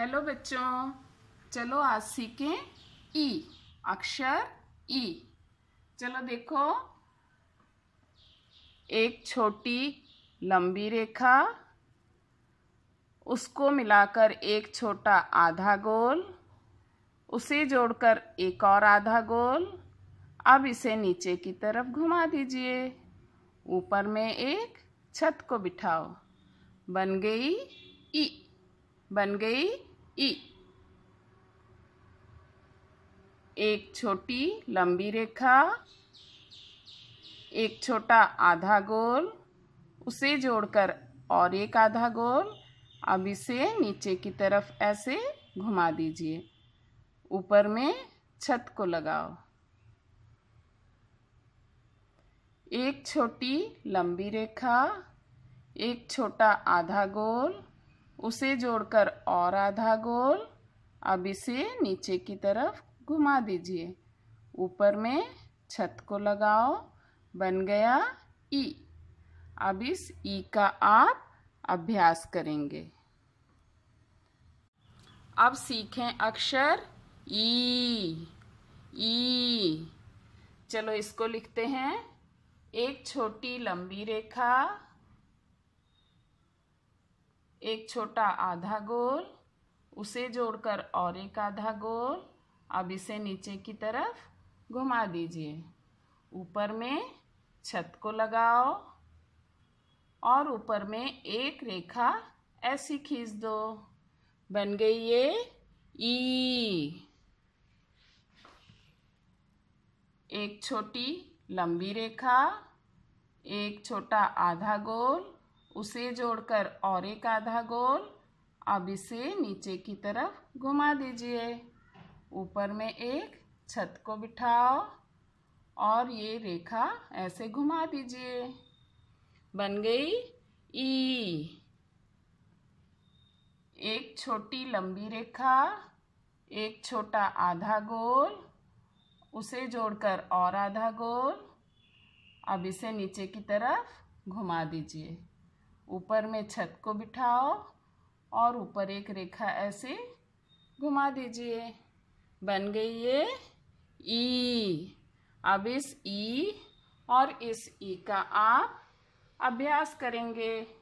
Hello बच्चों चलो आज सीखें ई e, अक्षर ई e। चलो देखो एक छोटी लंबी रेखा उसको मिलाकर एक छोटा आधा गोल उसे जोड़कर एक और आधा गोल अब इसे नीचे की तरफ घुमा दीजिए ऊपर में एक छत को बिठाओ बन गई ई e, बन गई ई e. एक छोटी लंबी रेखा एक छोटा आधा गोल उसे जोड़कर और एक आधा गोल अब इसे नीचे की तरफ ऐसे घुमा दीजिए ऊपर में छत को लगाओ एक छोटी लंबी रेखा एक छोटा आधा गोल उसे जोड़कर और आधा गोल अब इसे नीचे की तरफ घुमा दीजिए ऊपर में छत को लगाओ बन गया ई e। अब इस ई e का आप अभ्यास करेंगे अब सीखें अक्षर ई e, ई चलो इसको लिखते हैं एक छोटी लंबी रेखा एक छोटा आधा गोल उसे जोड़कर और एक आधा गोल अब इसे नीचे की तरफ घुमा दीजिए ऊपर में छत को लगाओ और ऊपर में एक रेखा ऐसी खींच दो बन गई ये ई एक छोटी लंबी रेखा एक छोटा आधा गोल उसे जोड़कर और एक आधा गोल अब इसे नीचे की तरफ घुमा दीजिए ऊपर में एक छत को बिठाओ और ये रेखा ऐसे घुमा दीजिए बन गई ई एक छोटी लंबी रेखा एक छोटा आधा गोल उसे जोड़कर और आधा गोल अब इसे नीचे की तरफ घुमा दीजिए ऊपर में छत को बिठाओ और ऊपर एक रेखा ऐसे घुमा दीजिए बन गई ये ई अब इस ई और इस ई का आप अभ्यास करेंगे